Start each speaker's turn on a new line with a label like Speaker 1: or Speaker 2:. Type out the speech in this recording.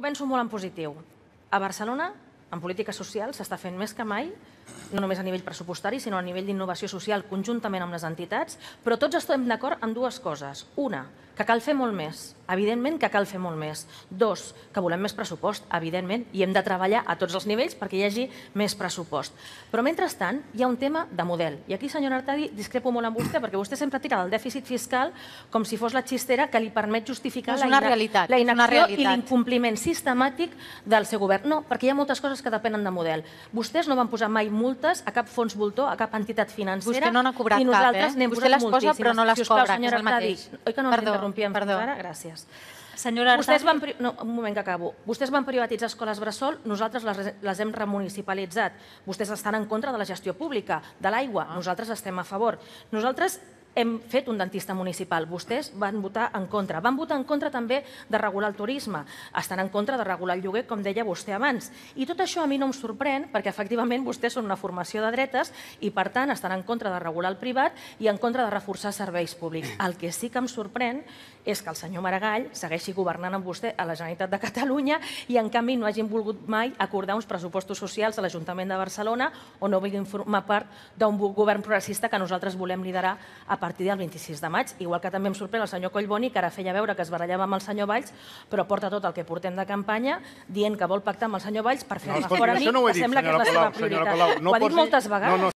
Speaker 1: Començo molt en positiu. A Barcelona en política social s'està fent més que mai, no només a nivell pressupostari, sinó a nivell d'innovació social, conjuntament amb les entitats, però tots estem d'acord en dues coses. Una, que cal fer molt més, evidentment que cal fer molt més. Dos, que volem més pressupost, evidentment, i hem de treballar a tots els nivells perquè hi hagi més pressupost. Però mentrestant hi ha un tema de model. I aquí, senyor Artadi, discrepo molt amb vostè perquè vostè sempre tira del dèficit fiscal com si fos la xistera que li permet justificar no, la, ina realitat, la inacció i l'incompliment sistemàtic del seu govern. No, perquè hi ha moltes coses coses que depenen de model. Vostès no van posar mai multes a cap fons voltor, a cap entitat financera. Vostè no n'ha cobrat i nosaltres eh? n'hem eh? posat les posa, però no les si cobra, és el mateix. Oi que no perdó, ens interrompíem perdó. ara? Gràcies. Senyora Artadi... Vostès van, no, un moment que acabo. Vostès van privatitzar escoles bressol, nosaltres les, les hem remunicipalitzat. Vostès estan en contra de la gestió pública, de l'aigua, ah. nosaltres estem a favor. Nosaltres hem fet un dentista municipal. Vostès van votar en contra. Van votar en contra també de regular el turisme. Estan en contra de regular el lloguer, com deia vostè abans. I tot això a mi no em sorprèn, perquè efectivament vostès són una formació de dretes i, per tant, estan en contra de regular el privat i en contra de reforçar serveis públics. El que sí que em sorprèn és que el senyor Maragall segueixi governant amb vostè a la Generalitat de Catalunya i, en canvi, no hagin volgut mai acordar uns pressupostos socials a l'Ajuntament de Barcelona o no vulguin formar part d'un govern progressista que nosaltres volem liderar a partir del 26 de maig, igual que també em sorprèn el senyor Collboni, que ara feia veure que es barallava amb el senyor Valls, però porta tot el que portem de campanya dient que vol pactar amb el senyor Valls per fer-me no, fora a mi, no dit, que sembla que és la Palau, seva prioritat. Palau, no ho ha dit moltes vegades. No, no,